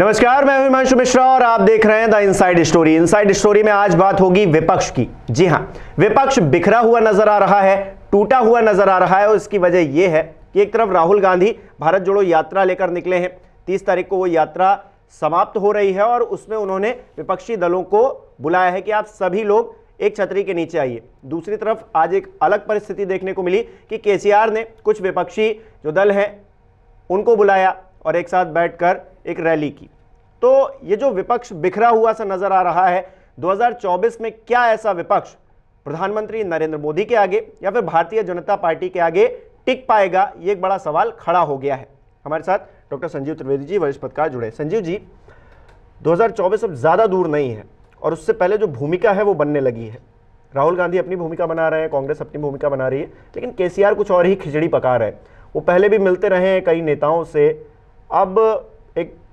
नमस्कार मैं हिमांशु मिश्रा और आप देख रहे हैं the inside story inside story में आज बात होगी विपक्ष की जी हां विपक्ष बिखरा हुआ नजर आ रहा है टूटा हुआ नजर आ रहा है और इसकी वजह यह है कि एक तरफ राहुल गांधी भारत जोड़ो यात्रा लेकर निकले हैं तीस तारीख को वो यात्रा समाप्त हो रही है और उसमें उन्होंने विपक्षी दलों को बुलाया है कि आप सभी लोग एक छतरी के नीचे आइए दूसरी तरफ आज एक अलग परिस्थिति देखने को मिली कि केसीआर ने कुछ विपक्षी जो दल हैं उनको बुलाया और एक साथ बैठकर एक रैली की तो ये जो विपक्ष बिखरा हुआ सा नजर आ रहा है 2024 में क्या ऐसा विपक्ष प्रधानमंत्री नरेंद्र मोदी के आगे या फिर भारतीय जनता पार्टी के आगे टिक पाएगा ये एक बड़ा सवाल खड़ा हो गया है हमारे साथ डॉक्टर संजीव त्रिवेदी जी वरिष्ठ पत्रकार जुड़े संजीव जी 2024 अब ज़्यादा दूर नहीं है और उससे पहले जो भूमिका है वो बनने लगी है राहुल गांधी अपनी भूमिका बना रहे हैं कांग्रेस अपनी भूमिका बना रही है लेकिन के कुछ और ही खिचड़ी पका रहे हैं वो पहले भी मिलते रहे हैं कई नेताओं से अब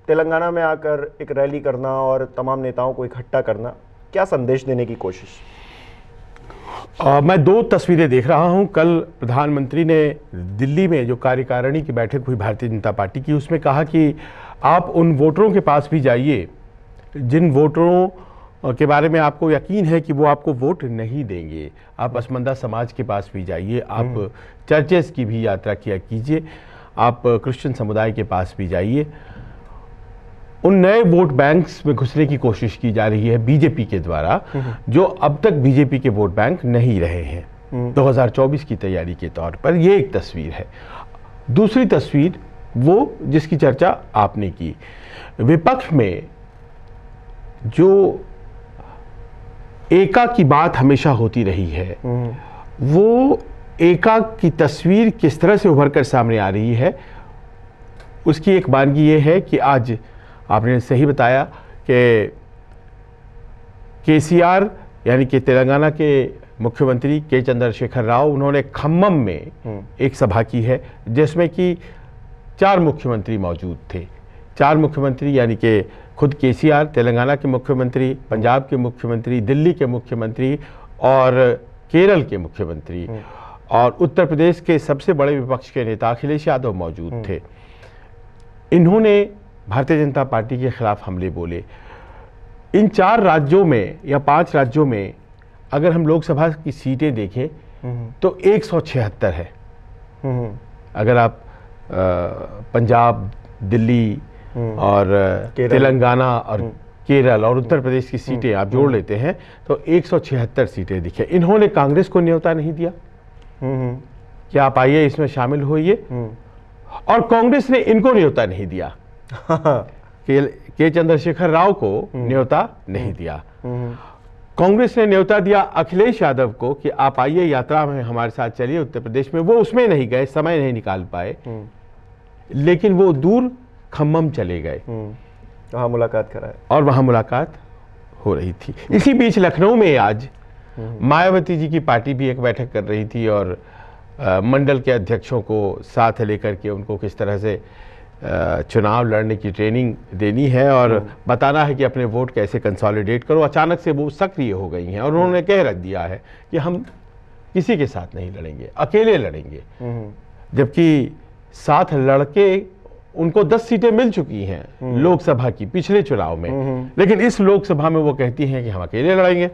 तेलंगाना में आकर एक रैली करना और तमाम नेताओं को इकट्ठा करना क्या संदेश देने की कोशिश आ, मैं दो तस्वीरें देख रहा हूं कल प्रधानमंत्री ने दिल्ली में जो कार्यकारिणी की बैठक हुई भारतीय जनता पार्टी की उसमें कहा कि आप उन वोटरों के पास भी जाइए जिन वोटरों के बारे में आपको यकीन है कि वो आपको वोट नहीं देंगे आप असमंदा समाज के पास भी जाइए आप हम्म। चर्चेस की भी यात्रा किया कीजिए आप क्रिश्चियन समुदाय के पास भी जाइए उन नए वोट बैंक्स में घुसने की कोशिश की जा रही है बीजेपी के द्वारा जो अब तक बीजेपी के वोट बैंक नहीं रहे हैं 2024 की तैयारी के तौर पर यह एक तस्वीर है दूसरी तस्वीर वो जिसकी चर्चा आपने की विपक्ष में जो एका की बात हमेशा होती रही है वो एका की तस्वीर किस तरह से उभर कर सामने आ रही है उसकी एक बानगी ये है कि आज आपने सही बताया कि के सी आर यानी कि तेलंगाना के मुख्यमंत्री के चंद्रशेखर राव उन्होंने खम्मम में हम्म। एक सभा की है जिसमें कि चार मुख्यमंत्री मौजूद थे चार मुख्यमंत्री यानी कि खुद के सी आर तेलंगाना के मुख्यमंत्री पंजाब के मुख्यमंत्री दिल्ली के मुख्यमंत्री और केरल के मुख्यमंत्री हम्म। और उत्तर प्रदेश के सबसे बड़े विपक्ष के नेता अखिलेश यादव मौजूद हम्म। थे इन्होंने भारतीय जनता पार्टी के खिलाफ हमले बोले इन चार राज्यों में या पांच राज्यों में अगर हम लोकसभा की सीटें देखें हम्म। तो एक है हम्म। अगर आप पंजाब दिल्ली हम्म। और तेलंगाना और केरल और उत्तर प्रदेश की सीटें आप जोड़ लेते हैं तो 176 सीटें दिखे इन्होंने कांग्रेस को न्योता नहीं दिया क्या आप आइए इसमें शामिल होइए और कांग्रेस ने इनको न्योता नहीं दिया के, के चंद्रशेखर राव को हम्म। न्योता नहीं हम्म। दिया हम्म। कांग्रेस ने न्योता दिया अखिलेश यादव को कि आप आइए यात्रा में हमारे साथ चलिए उत्तर प्रदेश में वो उसमें नहीं गए समय नहीं निकाल पाए लेकिन वो दूर खम्भम चले गए वहां मुलाकात कराए और वहां मुलाकात हो रही थी इसी बीच लखनऊ में आज मायावती जी की पार्टी भी एक बैठक कर रही थी और मंडल के अध्यक्षों को साथ लेकर के उनको किस तरह से चुनाव लड़ने की ट्रेनिंग देनी है और हम्म। बताना है कि अपने वोट कैसे कंसोलिडेट करो अचानक से वो सक्रिय हो गई हैं और हम्म। उन्होंने कह रख दिया है कि हम किसी के साथ नहीं लड़ेंगे अकेले लड़ेंगे हम्म। जबकि साथ लड़के उनको दस सीटें मिल चुकी हैं लोकसभा की पिछले चुनाव में लेकिन इस लोकसभा में वो कहती हैं कि हम अकेले लड़ेंगे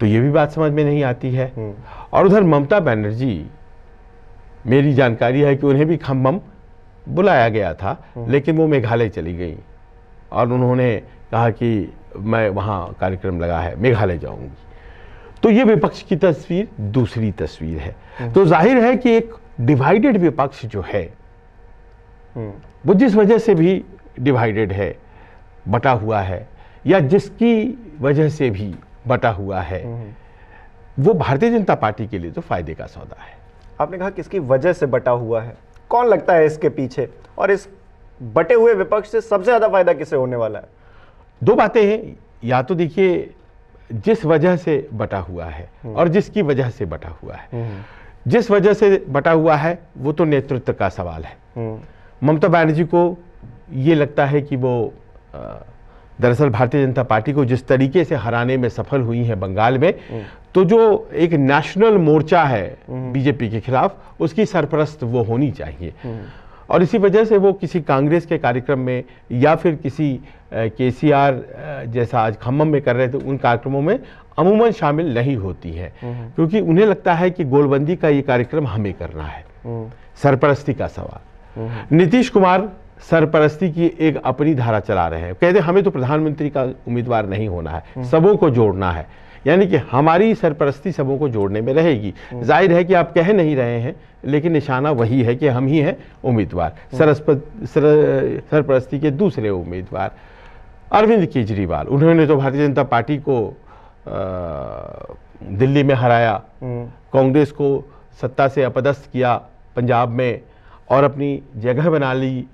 तो ये भी बात समझ में नहीं आती है और उधर ममता बनर्जी मेरी जानकारी है कि उन्हें भी खम्भम बुलाया गया था लेकिन वो मेघालय चली गई और उन्होंने कहा कि मैं वहाँ कार्यक्रम लगा है मेघालय जाऊंगी तो ये विपक्ष की तस्वीर दूसरी तस्वीर है तो जाहिर है कि एक डिवाइडेड विपक्ष जो है वो जिस वजह से भी डिवाइडेड है बटा हुआ है या जिसकी वजह से भी बटा हुआ है वो भारतीय जनता पार्टी के लिए तो फायदे का सौदा है आपने कहा किसकी वजह से बटा हुआ है कौन लगता है इसके पीछे और इस बटे हुए विपक्ष से सबसे ज़्यादा फायदा किसे होने वाला है दो बातें हैं या तो देखिए जिस वजह से बटा हुआ है हम्म। और जिसकी वजह से बटा हुआ है हम्म। जिस वजह से बटा हुआ है वो तो नेतृत्व का सवाल है हम्म। ममता बनर्जी को ये लगता है कि वो आ, दरअसल भारतीय जनता पार्टी को जिस तरीके से हराने में सफल हुई है बंगाल में तो जो एक नेशनल मोर्चा है बीजेपी के खिलाफ उसकी सरपरस्त वो होनी चाहिए और इसी वजह से वो किसी कांग्रेस के कार्यक्रम में या फिर किसी के सी आर जैसा आज खम्भम में कर रहे थे उन कार्यक्रमों में अमूमन शामिल नहीं होती है क्योंकि उन्हें लगता है कि गोलबंदी का ये कार्यक्रम हमें करना है हम्म। सरपरस्ती का सवाल नीतीश कुमार सरपरस्ती की एक अपनी धारा चला रहे हैं कहते हमें तो प्रधानमंत्री का उम्मीदवार नहीं होना है हम्म। सबों को जोड़ना है यानी कि हमारी सरपरस्ती सबों को जोड़ने में रहेगी हम्म। जाहिर है कि आप कह नहीं रहे हैं लेकिन निशाना वही है कि हम ही हैं उम्मीदवार हम्म। सर, सरपरस्ती के दूसरे उम्मीदवार अरविंद केजरीवाल उन्होंने तो भारतीय जनता पार्टी को आ, दिल्ली में हराया कांग्रेस को सत्ता से अपदस्थ किया पंजाब में और अपनी जगह बना ली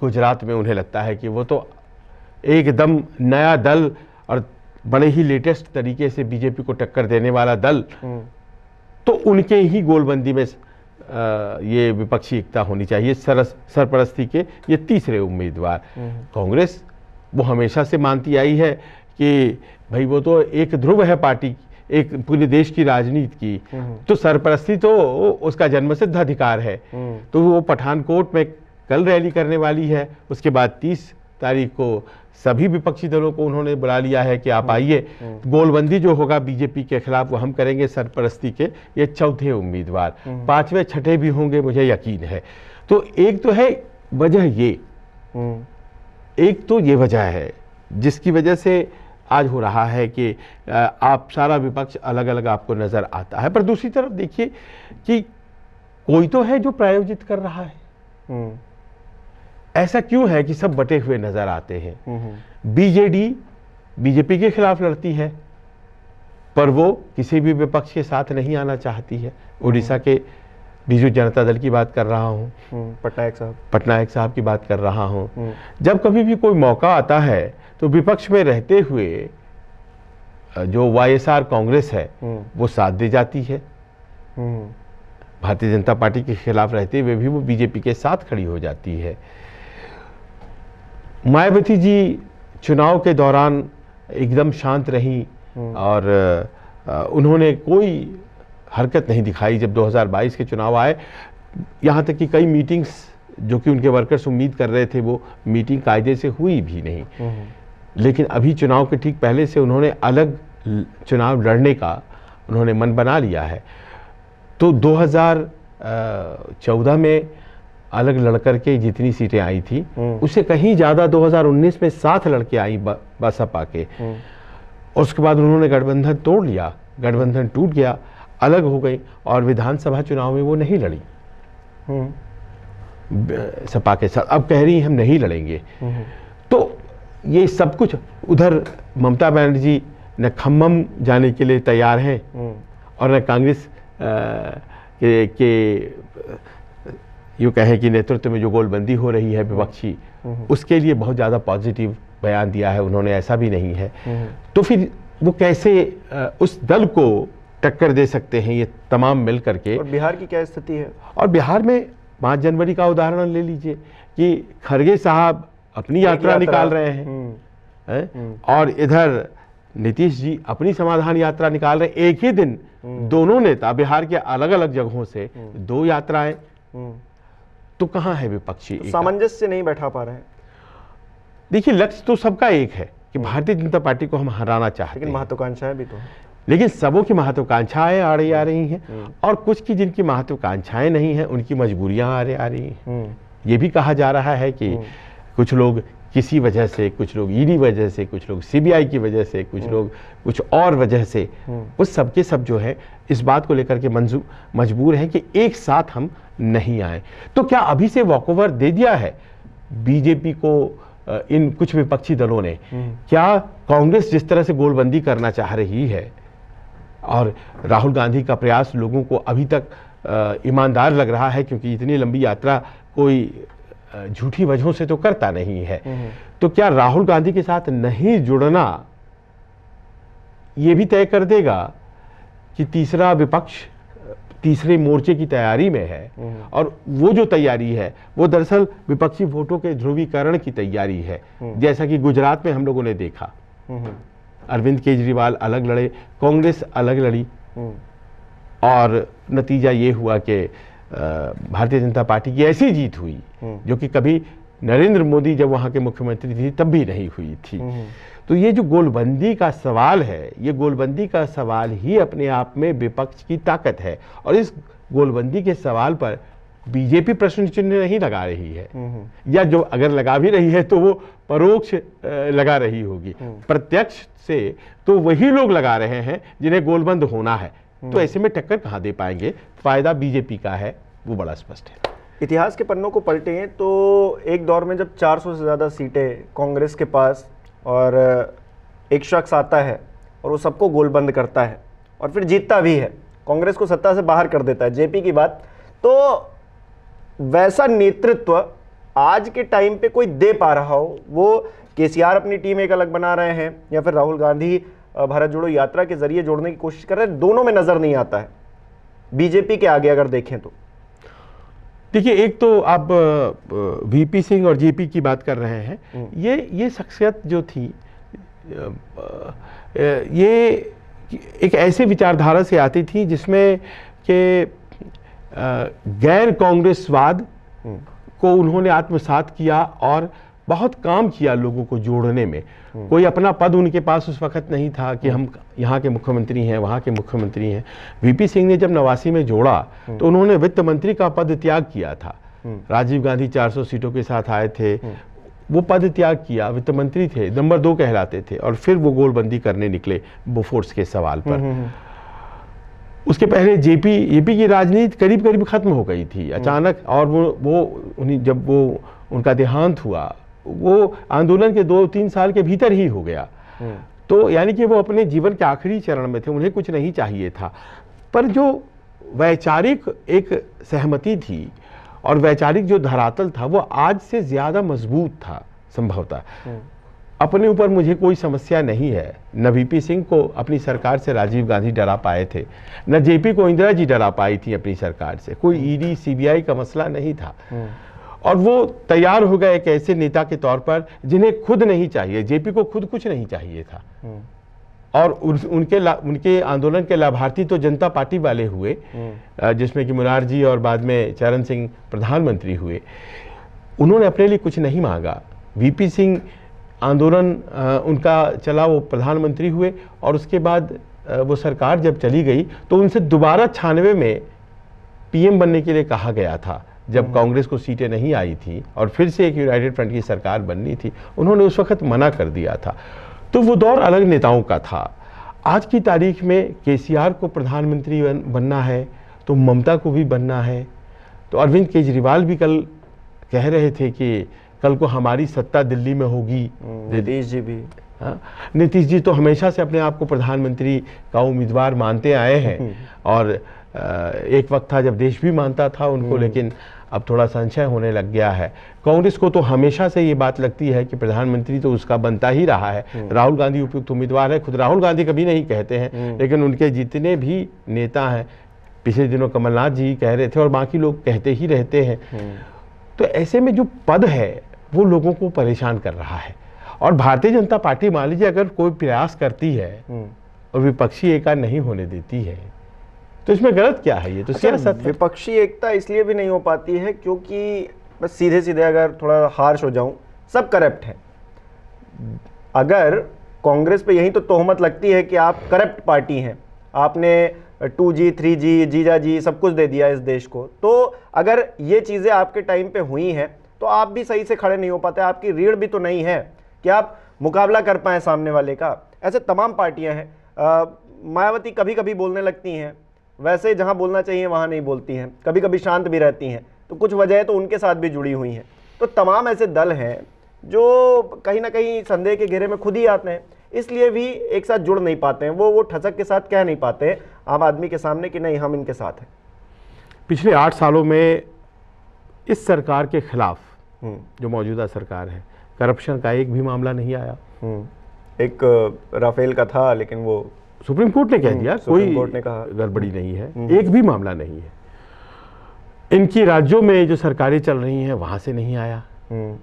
गुजरात में उन्हें लगता है कि वो तो एकदम नया दल और बड़े ही लेटेस्ट तरीके से बीजेपी को टक्कर देने वाला दल हम्म। तो उनके ही गोलबंदी में ये विपक्षी एकता होनी चाहिए सरस सरपरस्ती के ये तीसरे उम्मीदवार हम्म। कांग्रेस वो हमेशा से मानती आई है कि भाई वो तो एक ध्रुव है पार्टी एक पूरे देश की राजनीति की हम्म। तो सरपरस्ती तो उसका जन्म सिद्ध अधिकार है तो वो पठानकोट में कल रैली करने वाली है उसके बाद तीस तारीख को सभी विपक्षी दलों को उन्होंने बुला लिया है कि आप हम्म, आइए हम्म। गोलबंदी जो होगा बीजेपी के खिलाफ वो हम करेंगे सरपरस्ती के ये चौथे उम्मीदवार हम्म। पांचवें छठे भी होंगे मुझे यकीन है तो एक तो है वजह ये एक तो ये वजह है जिसकी वजह से आज हो रहा है कि आप सारा विपक्ष अलग अलग आपको नज़र आता है पर दूसरी तरफ देखिए कि कोई तो है जो प्रायोजित कर रहा है ऐसा क्यों है कि सब बटे हुए नजर आते हैं हम्म, हम्म। बीजेडी बीजेपी के खिलाफ लड़ती है पर वो किसी भी विपक्ष के साथ नहीं आना चाहती है उड़ीसा हम्म। के बीजू जनता दल की बात कर रहा हूँ पटनायक साहब पटनायक साहब की बात कर रहा हूँ जब कभी भी कोई मौका आता है तो विपक्ष में रहते हुए जो वाईएसआर कांग्रेस है वो साथ दे जाती है भारतीय जनता पार्टी के खिलाफ रहते हुए भी वो बीजेपी के साथ खड़ी हो जाती है मायावती जी चुनाव के दौरान एकदम शांत रहीं हम्म। और उन्होंने कोई हरकत नहीं दिखाई जब 2022 के चुनाव आए यहाँ तक कि कई मीटिंग्स जो कि उनके वर्कर्स उम्मीद कर रहे थे वो मीटिंग कायदे से हुई भी नहीं, नहीं। हम्म। लेकिन अभी चुनाव के ठीक पहले से उन्होंने अलग चुनाव लड़ने का उन्होंने मन बना लिया है तो 2014 में अलग लड़कर के जितनी सीटें आई थी हम्म। उससे कहीं ज़्यादा 2019 में सात लड़के आई बसपा के हम्म। और उसके बाद उन्होंने गठबंधन तोड़ लिया गठबंधन टूट गया अलग हो गई और विधानसभा चुनाव में वो नहीं लड़ी हम्म। सपा के साथ अब कह रही हम नहीं लड़ेंगे तो ये सब कुछ उधर ममता बनर्जी न खम्भम जाने के लिए तैयार हैं और न कांग्रेस के, के यूँ कहें कि नेतृत्व में जो गोलबंदी हो रही है विपक्षी हम्म हम्म। उसके लिए बहुत ज़्यादा पॉजिटिव बयान दिया है उन्होंने ऐसा भी नहीं है हम्म तो फिर वो कैसे उस दल को टक्कर दे सकते हैं ये तमाम मिल करके और बिहार की क्या स्थिति है और बिहार में पाँच जनवरी का उदाहरण ले लीजिए कि खड़गे साहब अपनी यात्रा निकाल रहे हैं है? और इधर नीतीश जी अपनी समाधान यात्रा निकाल रहे एक ही दिन दोनों नेता बिहार के अलग अलग जगहों से दो यात्राएं तो कहाँ है विपक्षी तो सामंजस्य नहीं बैठा पा रहे हैं देखिए लक्ष्य तो सबका एक है कि भारतीय जनता पार्टी को हम हराना चाहते लेकिन महत्वाकांक्षाएं भी तो लेकिन सबों की महत्वाकांक्षाएं आ रही आ रही हैं हम्म। और कुछ की जिनकी महत्वाकांक्षाएं नहीं है उनकी मजबूरियां आ रही आ रही हैं हम्म। ये भी कहा जा रहा है कि हम्म। कुछ लोग किसी वजह से कुछ लोग ईडी वजह से कुछ लोग सीबीआई की वजह से कुछ हम्म। लोग कुछ और वजह से उस हम्म। सब के सब जो है इस बात को लेकर के मजबूर हैं कि एक साथ हम नहीं आए तो क्या अभी से वॉकओवर दे दिया है बीजेपी को इन कुछ विपक्षी दलों ने हम्म। क्या कांग्रेस जिस तरह से गोलबंदी करना चाह रही है और राहुल गांधी का प्रयास लोगों को अभी तक ईमानदार लग रहा है क्योंकि इतनी लंबी यात्रा कोई झूठी वजहों से तो करता नहीं है हम्म, हम्म। तो क्या राहुल गांधी के साथ नहीं जुड़ना यह भी तय कर देगा कि तीसरा विपक्ष तीसरे मोर्चे की तैयारी में है हम्म, और वो जो तैयारी है वो दरअसल विपक्षी वोटों के ध्रुवीकरण की तैयारी है जैसा कि गुजरात में हम लोगों ने देखा अरविंद केजरीवाल अलग लड़े कांग्रेस अलग लड़ी और नतीजा ये हुआ कि भारतीय जनता पार्टी की ऐसी जीत हुई हम्म। जो कि कभी नरेंद्र मोदी जब वहाँ के मुख्यमंत्री थी तब भी नहीं हुई थी हम्म। तो ये जो गोलबंदी का सवाल है ये गोलबंदी का सवाल ही अपने आप में विपक्ष की ताकत है और इस गोलबंदी के सवाल पर बीजेपी प्रश्न चिन्ह नहीं लगा रही है हम्म। या जो अगर लगा भी रही है तो वो परोक्ष लगा रही होगी प्रत्यक्ष से तो वही लोग लगा रहे हैं जिन्हें गोलबंद होना है तो ऐसे में टक्कर कहाँ दे पाएंगे फायदा बीजेपी का है वो बड़ा स्पष्ट है इतिहास के पन्नों को पलटे हैं तो एक दौर में जब 400 से ज़्यादा सीटें कांग्रेस के पास और एक शख्स आता है और वो सबको गोलबंद करता है और फिर जीतता भी है कांग्रेस को सत्ता से बाहर कर देता है जेपी की बात तो वैसा नेतृत्व आज के टाइम पे कोई दे पा रहा हो वो केसीआर अपनी टीम एक अलग बना रहे हैं या फिर राहुल गांधी भारत जोड़ो यात्रा के जरिए जोड़ने की कोशिश कर रहे हैं दोनों में नजर नहीं आता है बीजेपी के आगे अगर देखें तो देखिए एक तो आप वीपी सिंह और जेपी की बात कर रहे हैं हम्म। ये ये शख्सियत जो थी ये एक ऐसे विचारधारा से आती थी जिसमें के गैर कांग्रेसवाद हम्म। को उन्होंने आत्मसात किया और बहुत काम किया लोगों को जोड़ने में कोई अपना पद उनके पास उस वक्त नहीं था कि हम यहाँ के मुख्यमंत्री हैं वहाँ के मुख्यमंत्री हैं वीपी सिंह ने जब नवासी में जोड़ा तो उन्होंने वित्त मंत्री का पद त्याग किया था राजीव गांधी 400 सीटों के साथ आए थे वो पद त्याग किया वित्त मंत्री थे नंबर दो कहलाते थे और फिर वो गोलबंदी करने निकले बोफोर्स के सवाल पर उसके पहले जेपी जेपी की राजनीति करीब करीब खत्म हो गई थी अचानक और वो वो जब वो उनका देहांत हुआ वो आंदोलन के दो तीन साल के भीतर ही हो गया हम्म। तो यानी कि वो अपने जीवन के आखिरी चरण में थे उन्हें कुछ नहीं चाहिए था पर जो वैचारिक एक सहमति थी और वैचारिक जो धरातल था वो आज से ज़्यादा मजबूत था संभवतः हम्म। अपने ऊपर मुझे कोई समस्या नहीं है न वीपी सिंह को अपनी सरकार से राजीव गांधी डरा पाए थे न जेपी को इंदिरा जी डरा पाई थी अपनी सरकार से कोई ईडी हम्म। सीबीआई e का मसला नहीं था और वो तैयार हो गए एक ऐसे नेता के तौर पर जिन्हें खुद नहीं चाहिए जेपी को खुद कुछ नहीं चाहिए था हम्म। और उनके उनके आंदोलन के लाभार्थी तो जनता पार्टी वाले हुए हम्म। जिसमें कि मुरार जी और बाद में चरण सिंह प्रधानमंत्री हुए उन्होंने अपने लिए कुछ नहीं मांगा वीपी सिंह आंदोलन उनका चला वो प्रधानमंत्री हुए और उसके बाद वो सरकार जब चली गई तो उनसे दोबारा छानवे में पीएम बनने के लिए कहा गया था जब हम्म। कांग्रेस को सीटें नहीं आई थी और फिर से एक यूनाइटेड फ्रंट की सरकार बननी थी उन्होंने उस वक्त मना कर दिया था तो वो दौर अलग नेताओं का था आज की तारीख में केसीआर को प्रधानमंत्री बनना है तो ममता को भी बनना है तो अरविंद केजरीवाल भी कल कह रहे थे कि कल को हमारी सत्ता दिल्ली में होगी हम्म, नीतीश जी भी हाँ, नीतीश जी तो हमेशा से अपने आप को प्रधानमंत्री का उम्मीदवार मानते आए हैं हम्म। और एक वक्त था जब देश भी मानता था उनको हम्म। लेकिन अब थोड़ा संशय होने लग गया है कांग्रेस को तो हमेशा से ये बात लगती है कि प्रधानमंत्री तो उसका बनता ही रहा है हम्म। राहुल गांधी उपयुक्त उम्मीदवार है खुद राहुल गांधी कभी नहीं कहते हैं हम्म। लेकिन उनके जितने भी नेता हैं पिछले दिनों कमलनाथ जी कह रहे थे और बाकी लोग कहते ही रहते हैं तो ऐसे में जो पद है वो लोगों को परेशान कर रहा है और भारतीय जनता पार्टी मान लीजिए अगर कोई प्रयास करती है और विपक्षी एका नहीं होने देती है तो इसमें गलत क्या है ये तो अच्छा, सियासत विपक्षी एकता इसलिए भी नहीं हो पाती है क्योंकि बस सीधे सीधे अगर थोड़ा हार्श हो जाऊं सब करप्ट है अगर कांग्रेस पे यही तो तोहमत लगती है कि आप करप्ट पार्टी हैं आपने टू जी थ्री जी जीजा जी सब कुछ दे दिया इस देश को तो अगर ये चीज़ें आपके टाइम पे हुई हैं तो आप भी सही से खड़े नहीं हो पाते आपकी रीढ़ भी तो नहीं है कि आप मुकाबला कर पाएँ सामने वाले का ऐसे तमाम पार्टियाँ हैं मायावती कभी कभी बोलने लगती हैं वैसे जहाँ बोलना चाहिए वहाँ नहीं बोलती हैं कभी कभी शांत भी रहती हैं तो कुछ वजह तो उनके साथ भी जुड़ी हुई हैं तो तमाम ऐसे दल हैं जो कहीं ना कहीं संदेह के घेरे में खुद ही आते हैं इसलिए भी एक साथ जुड़ नहीं पाते हैं वो वो ठसक के साथ कह नहीं पाते आम आदमी के सामने कि नहीं हम इनके साथ हैं पिछले आठ सालों में इस सरकार के खिलाफ हम्म। जो मौजूदा सरकार है करप्शन का एक भी मामला नहीं आया हम्म। एक राफेल का था लेकिन वो सुप्रीम कोर्ट ने कह हम्म, दिया कोई ने कहा गड़बड़ी नहीं है हम्म। एक भी मामला नहीं है इनकी राज्यों में जो सरकारें चल रही हैं वहां से नहीं आया हम्म।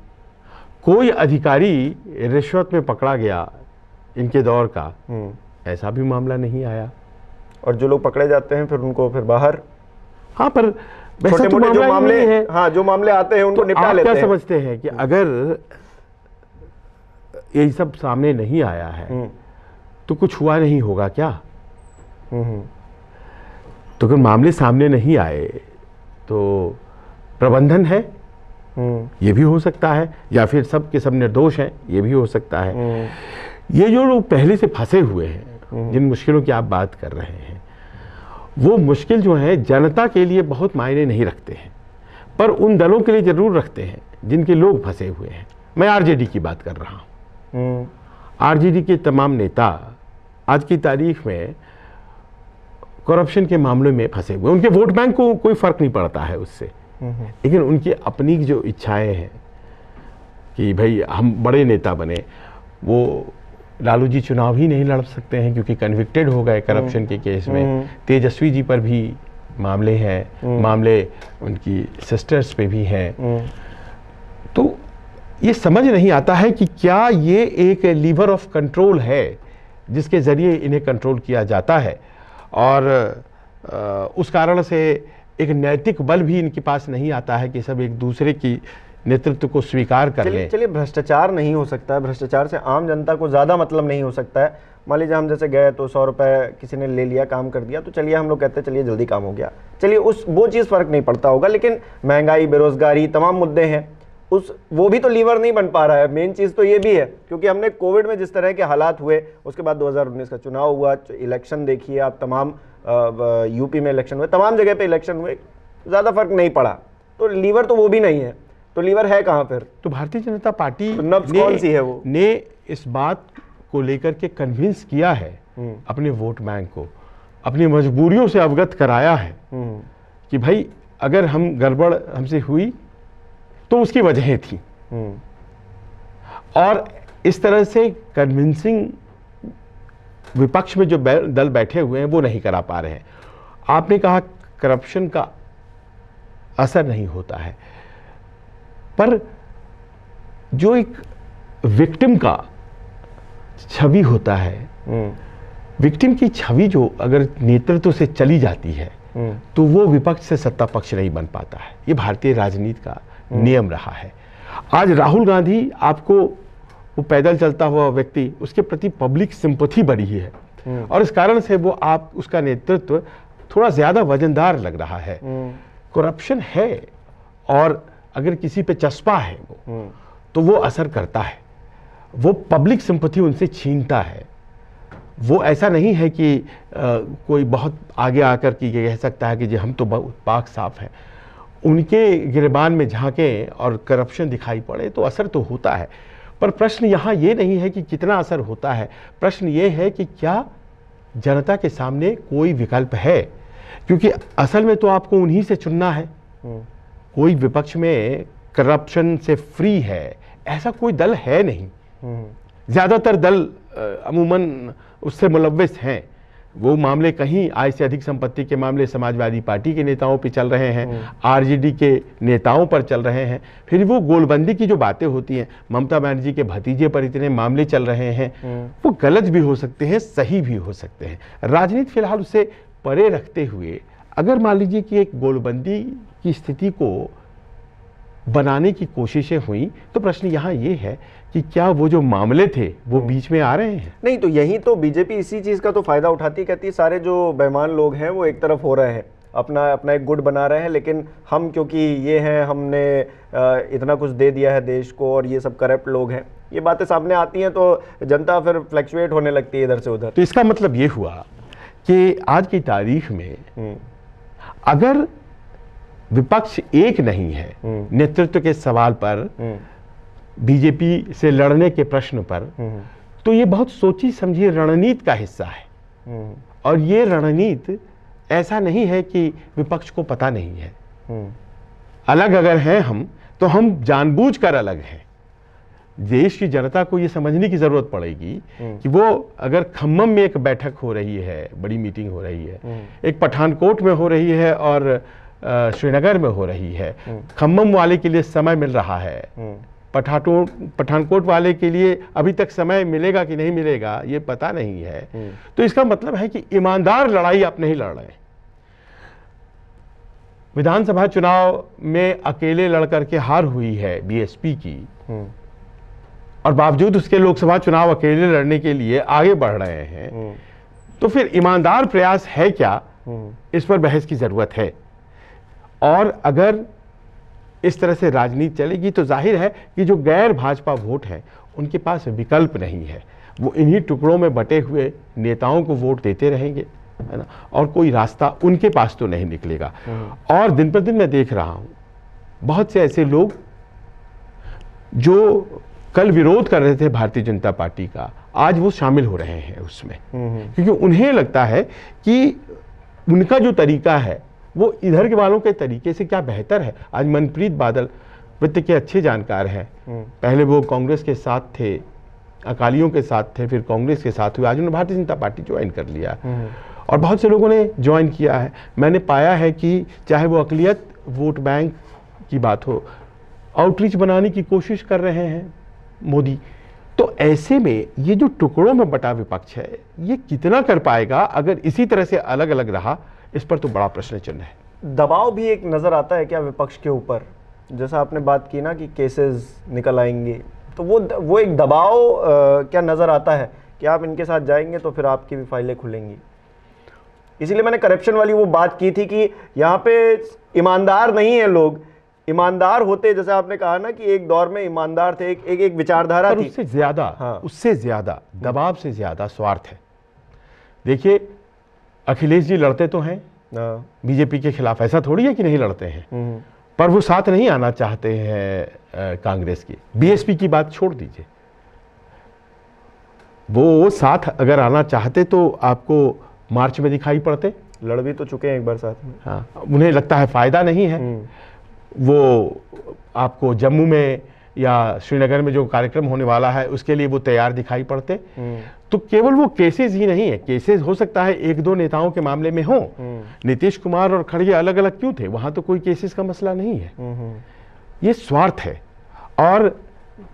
कोई अधिकारी रिश्वत में पकड़ा गया इनके दौर का ऐसा भी मामला नहीं आया और जो लोग पकड़े जाते हैं फिर उनको फिर बाहर हाँ पर तो छोटे मोटे जो मामले हैं। हाँ जो मामले आते हैं उनको तो निपटा लेते क्या समझते हैं कि अगर ये सब सामने नहीं आया है तो कुछ हुआ नहीं होगा क्या हम्म, हम्म। तो अगर मामले सामने नहीं आए तो प्रबंधन है हम्म। ये भी हो सकता है या फिर सब के सब निर्दोष हैं ये भी हो सकता है ये जो लोग पहले से फंसे हुए हैं जिन मुश्किलों की आप बात कर रहे हैं वो मुश्किल जो है जनता के लिए बहुत मायने नहीं रखते हैं पर उन दलों के लिए ज़रूर रखते हैं जिनके लोग फंसे हुए हैं मैं आरजेडी की बात कर रहा हूँ आरजेडी के तमाम नेता आज की तारीख में करप्शन के मामले में फंसे हुए उनके वोट बैंक को कोई फर्क नहीं पड़ता है उससे लेकिन उनकी अपनी जो इच्छाएं हैं कि भाई हम बड़े नेता बने वो लालू जी चुनाव ही नहीं लड़ सकते हैं क्योंकि कन्विक्टेड हो गए करप्शन हम्म। के केस में हम्म। तेजस्वी जी पर भी मामले हैं हम्म। मामले उनकी सिस्टर्स पे भी हैं तो ये समझ नहीं आता है कि क्या ये एक लीवर ऑफ कंट्रोल है जिसके ज़रिए इन्हें कंट्रोल किया जाता है और आ, उस कारण से एक नैतिक बल भी इनके पास नहीं आता है कि सब एक दूसरे की नेतृत्व को स्वीकार कर लें चलिए भ्रष्टाचार नहीं हो सकता है भ्रष्टाचार से आम जनता को ज़्यादा मतलब नहीं हो सकता है मान लीजिए हम जैसे गए तो सौ रुपये किसी ने ले लिया काम कर दिया तो चलिए हम लोग कहते हैं चलिए जल्दी काम हो गया चलिए उस वो चीज़ फ़र्क नहीं पड़ता होगा लेकिन महंगाई बेरोज़गारी तमाम मुद्दे हैं उस वो भी तो लीवर नहीं बन पा रहा है मेन चीज़ तो ये भी है क्योंकि हमने कोविड में जिस तरह के हालात हुए उसके बाद 2019 का चुनाव हुआ इलेक्शन देखिए आप तमाम यूपी में इलेक्शन हुए तमाम जगह पे इलेक्शन हुए ज़्यादा फर्क नहीं पड़ा तो लीवर तो वो भी नहीं है तो लीवर है कहाँ फिर तो भारतीय जनता पार्टी तो कौन सी है वो ने इस बात को लेकर के कन्विंस किया है हम्म। अपने वोट बैंक को अपनी मजबूरियों से अवगत कराया है हम्म। कि भाई अगर हम गड़बड़ हमसे हुई तो उसकी वजहें थी हम्म। और इस तरह से कन्विंसिंग विपक्ष में जो दल बैठे हुए हैं वो नहीं करा पा रहे हैं आपने कहा करप्शन का असर नहीं होता है पर जो एक विक्टिम का छवि होता है विक्टिम हम्म। की छवि जो अगर नेतृत्व से चली जाती है हम्म। तो वो विपक्ष से सत्ता पक्ष नहीं बन पाता है ये भारतीय राजनीति का हम्म। नियम रहा है आज राहुल गांधी आपको वो पैदल चलता हुआ व्यक्ति उसके प्रति पब्लिक सिंपथी बढ़ी है हम्म। और इस कारण से वो आप उसका नेतृत्व थोड़ा ज़्यादा वजनदार लग रहा है करप्शन हम्म। है और अगर किसी पे चस्पा है वो तो वो असर करता है वो पब्लिक सिंपथी उनसे छीनता है वो ऐसा नहीं है कि आ, कोई बहुत आगे आकर कि ये कह सकता है कि जी हम तो पाक साफ हैं उनके गिरबान में झांकें और करप्शन दिखाई पड़े तो असर तो होता है पर प्रश्न यहाँ ये नहीं है कि कितना असर होता है प्रश्न ये है कि क्या जनता के सामने कोई विकल्प है क्योंकि असल में तो आपको उन्हीं से चुनना है हम्म। कोई विपक्ष में करप्शन से फ्री है ऐसा कोई दल है नहीं हम्म। ज़्यादातर दल अमूमन उससे मुलविस हैं वो मामले कहीं आय से अधिक संपत्ति के मामले समाजवादी पार्टी के नेताओं पर चल रहे हैं हम्म। आरजेडी के नेताओं पर चल रहे हैं फिर वो गोलबंदी की जो बातें होती हैं ममता बनर्जी के भतीजे पर इतने मामले चल रहे हैं हम्म। वो गलत भी हो सकते हैं सही भी हो सकते हैं राजनीति फिलहाल उसे परे रखते हुए अगर मान लीजिए कि एक गोलबंदी की स्थिति को बनाने की कोशिशें हुई तो प्रश्न यहाँ ये है कि क्या वो जो मामले थे वो हाँ। बीच में आ रहे हैं नहीं तो यही तो बीजेपी इसी चीज़ का तो फ़ायदा उठाती कहती सारे जो बेमान लोग हैं वो एक तरफ हो रहे हैं अपना अपना एक गुड बना रहे हैं लेकिन हम क्योंकि ये हैं हमने इतना कुछ दे दिया है देश को और ये सब करप्ट लोग हैं ये बातें सामने आती हैं तो जनता फिर फ्लैक्चुएट होने लगती है इधर से उधर तो इसका मतलब ये हुआ कि आज की तारीख में हम्म। अगर विपक्ष एक नहीं है हम्म। नेतृत्व के सवाल पर हम्म। बीजेपी से लड़ने के प्रश्न पर हम्म। तो ये बहुत सोची समझी रणनीति का हिस्सा है हम्म। और ये रणनीति ऐसा नहीं है कि विपक्ष को पता नहीं है हम्म। अलग अगर हैं हम तो हम जानबूझकर अलग हैं देश की जनता को ये समझने की ज़रूरत पड़ेगी कि वो अगर खम्मम में एक बैठक हो रही है बड़ी मीटिंग हो रही है एक पठानकोट में हो रही है और श्रीनगर में हो रही है खम्मम वाले के लिए समय मिल रहा है पठाटो पठानकोट वाले के लिए अभी तक समय मिलेगा कि नहीं मिलेगा ये पता नहीं है हम्म। तो इसका मतलब है कि ईमानदार लड़ाई आप नहीं लड़ रहे विधानसभा चुनाव में अकेले लड़कर के हार हुई है बीएसपी की हम्म। और बावजूद उसके लोकसभा चुनाव अकेले लड़ने के लिए आगे बढ़ रहे हैं हम्म। तो फिर ईमानदार प्रयास है क्या इस पर बहस की ज़रूरत है और अगर इस तरह से राजनीति चलेगी तो जाहिर है कि जो गैर भाजपा वोट है उनके पास विकल्प नहीं है वो इन्हीं टुकड़ों में बटे हुए नेताओं को वोट देते रहेंगे है ना और कोई रास्ता उनके पास तो नहीं निकलेगा हम्म। और दिन पर दिन मैं देख रहा हूँ बहुत से ऐसे लोग जो कल विरोध कर रहे थे भारतीय जनता पार्टी का आज वो शामिल हो रहे हैं उसमें हम्म। क्योंकि उन्हें लगता है कि उनका जो तरीका है वो इधर के वालों के तरीके से क्या बेहतर है आज मनप्रीत बादल वित्त के अच्छे जानकार हैं हम्म। पहले वो कांग्रेस के साथ थे अकालियों के साथ थे फिर कांग्रेस के साथ हुए आज उन्होंने भारतीय जनता पार्टी ज्वाइन कर लिया हम्म। और बहुत से लोगों ने ज्वाइन किया है मैंने पाया है कि चाहे वो अकलियत वोट बैंक की बात हो आउटरीच बनाने की कोशिश कर रहे हैं मोदी तो ऐसे में ये जो टुकड़ों में बटा विपक्ष है ये कितना कर पाएगा अगर इसी तरह से अलग अलग रहा इस पर तो बड़ा प्रश्न चिन्ह है दबाव भी एक नज़र आता है क्या विपक्ष के ऊपर जैसा आपने बात की ना कि केसेस निकल आएंगे तो वो वो एक दबाव क्या नज़र आता है कि आप इनके साथ जाएंगे तो फिर आपकी भी फाइलें खुलेंगी इसीलिए मैंने करप्शन वाली वो बात की थी कि यहाँ पे ईमानदार नहीं है लोग ईमानदार होते जैसे आपने कहा ना कि एक दौर में ईमानदार थे एक एक, एक विचारधारा थी उससे ज़्यादा हाँ उससे ज़्यादा दबाव से ज़्यादा स्वार्थ है देखिए अखिलेश जी लड़ते तो हैं हाँ। बीजेपी के खिलाफ ऐसा थोड़ी है कि नहीं लड़ते हैं हम्म। पर वो साथ नहीं आना चाहते हैं कांग्रेस की बीएसपी की बात छोड़ दीजिए वो साथ अगर आना चाहते तो आपको मार्च में दिखाई पड़ते लड़ भी तो चुके हैं एक बार साथ में हाँ उन्हें लगता है फ़ायदा नहीं है हम्म। वो आपको जम्मू में या श्रीनगर में जो कार्यक्रम होने वाला है उसके लिए वो तैयार दिखाई पड़ते हम्म। तो केवल वो केसेस ही नहीं है केसेस हो सकता है एक दो नेताओं के मामले में हो हम्म। नीतीश कुमार और खड़गे अलग अलग क्यों थे वहां तो कोई केसेस का मसला नहीं है हम्म, ये स्वार्थ है और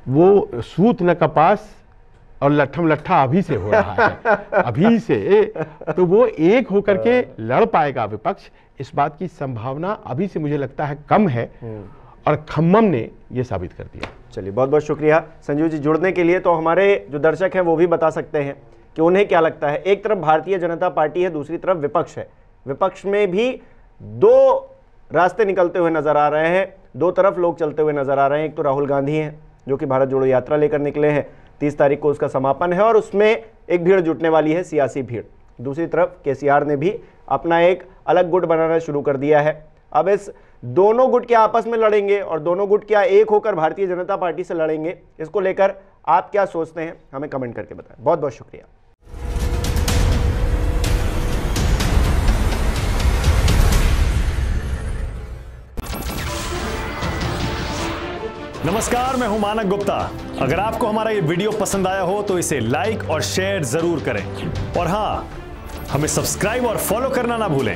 वो सूत न कपास और लठम लट्ठा अभी से हो रहा है अभी से तो वो एक होकर के हाँ। लड़ पाएगा विपक्ष इस बात की संभावना अभी से मुझे लगता है कम है और खम्मम ने ये साबित कर दिया चलिए बहुत बहुत शुक्रिया संजीव जी जुड़ने के लिए तो हमारे जो दर्शक हैं वो भी बता सकते हैं कि उन्हें क्या लगता है एक तरफ भारतीय जनता पार्टी है दूसरी तरफ विपक्ष है विपक्ष में भी दो रास्ते निकलते हुए नजर आ रहे हैं दो तरफ लोग चलते हुए नजर आ रहे हैं एक तो राहुल गांधी हैं जो कि भारत जोड़ो यात्रा लेकर निकले हैं तीस तारीख को उसका समापन है और उसमें एक भीड़ जुटने वाली है सियासी भीड़ दूसरी तरफ के ने भी अपना एक अलग गुट बनाना शुरू कर दिया है अब इस दोनों गुट क्या आपस में लड़ेंगे और दोनों गुट क्या एक होकर भारतीय जनता पार्टी से लड़ेंगे इसको लेकर आप क्या सोचते हैं हमें कमेंट करके बताएं बहुत बहुत शुक्रिया नमस्कार मैं हूं मानक गुप्ता अगर आपको हमारा ये वीडियो पसंद आया हो तो इसे लाइक और शेयर जरूर करें और हाँ हमें सब्सक्राइब और फॉलो करना ना भूलें